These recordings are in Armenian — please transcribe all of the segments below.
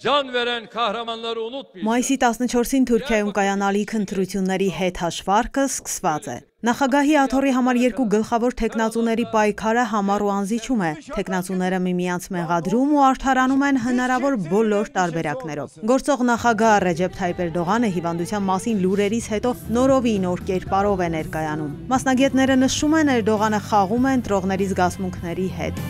can veren kahramanları unutmayın. Մայիսի 14-ին Թուրքիայում կայանալիք ընտրությունների հետ հաշվարկը սկսված է։ Նախագահի աթորի համար երկու գլխավոր թեկնածուների պայքարը համար ու անզիջում է։ Թեկնածուները միմյանց մեղադրում ու արդարանում են հնարավոր բոլոր տարբերակներով։ Գործող նախագահ Ռեջեփ Թայիպ Էրդողանը հիվանդության մասին լուրերից հետո նորովի նոր կերպարով է ներկայանում։ Մասնագետները նշում են Էրդողանը խաղում է ընտրողների զգացմունքների հետ։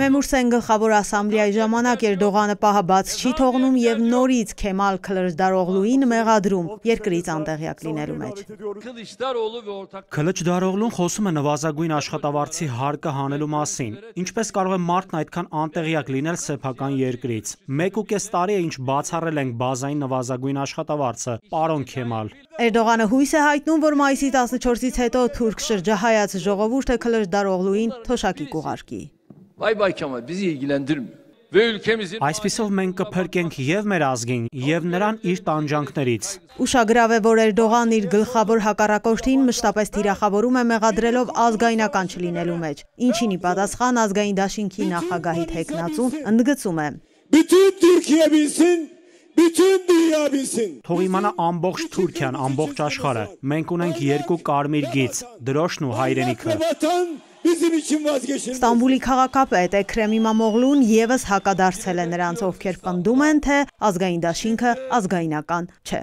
Մեմուրսեն գլխավոր ասամբլիայի ժամանակ Էրդողանը պահը բաց չի թողնում եւ նորից Քեմալ Քլիչդարօղլուին մեղադրում երկրից անտեղյակ լինելու մեջ։ Քլիչդարօղլուն խոսում է նվազագույն աշխատավարձի հարկը հանելու մասին։ Ինչպես կարող է մարդն այդքան անտեղյակ լինել սեփական երկրից։ 1.5 տարի է ինչ բացառել ենք բազային նվազագույն աշխատավարձը։ Պարոն Քեմալ։ Էրդողանը հույս է հայտնում, որ մայիսի 14-ից հետո թուրք շրջահայաց ժողովուրդը Քլիչդարօղլուին թոշակի կուղարկի։ Vay Baykama bizi ilgilendirmiyor. Այսպիսով մենք կփրկենք և մեր ազգին, և նրան իր տանջանքներից։ Ուշագրավ է, որ Էրդողան իր գլխավոր հակարակորդին մշտապես թիրախավորում է մեղադրելով ազգայնական չլինելու մեջ, ինչինի պատասխան ազգային դաշինքի նախագահիտ հեքնացուն ընդգծում է։ Bütün Türkiye bilsin, bütün dünya bilsin։ Թող իմանա ամբողջ Թուրքիան, ամբողջ աշխարհը։ Մենք ունենք երկու կարմիր գիծ՝ դրոշն ու հայրենիքը։ Vatan Ստամբուլի քաղաքապետ Էքրեմ Իմամօղլուն եւս հակադարձել է նրանց, ովքեր պնդում են, թե ազգային դաշինքը ազգայինական չէ։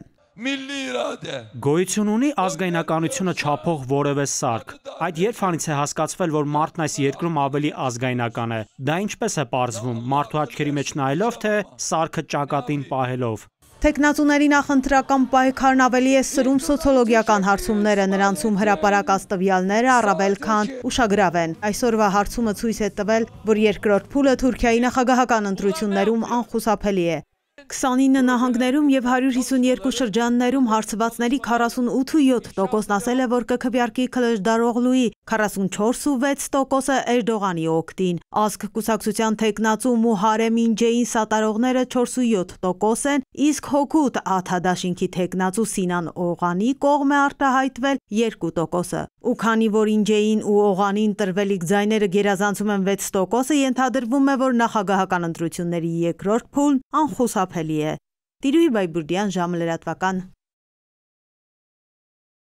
Գոյություն ունի ազգայնականությունը չափող որևէ սարք։ Այդ երբանից է հասկացվել, որ մարդն այս երկրում ավելի ազգայնական է։ Դա ինչպես է ողջվում մարդու աչքերի մեջ նայելով, թե սարքը ճակատին պահելով։ Թեկնածուների նախընտրական պայքարն ավելի է սրում սոցոլոգիական հարցումները, նրանցում հրապարակած տվյալները առավել քան ուշագրավ են։ Այսօրվա հարցումը ցույց է տվել, որ երկրորդ փուլը Թուրքիայի նախագահական ընտրություններում անխուսափելի է։ 29 նահանգներում և 152 շրջաններում հարցվածների 48.7 տոքոսն ասել է, որ կքվյարկի կլժդարողլուի 44.6 տոքոսը էրդողանի ոգտին։ Ասկ կուսակցության թեքնացու մու հարեմ ինջեին սատարողները 4.7 տոքոս են, իսկ հոգուտ աթադաշինքի թեքնացու Սինան ողանի կողմ է արտահայտվել 2 տոքոսը։ Ու քանի որ ինջեին ու ողանին տրվելիք ձայները գերազանցում են 6 տոքոսը, ենթադրվում է, որ նախագահական ընտրությունների երկրորդ փուլն անխուսափ փոփոխելի է։ Տիրուհի Բայբուրդյան ժամը լրատվական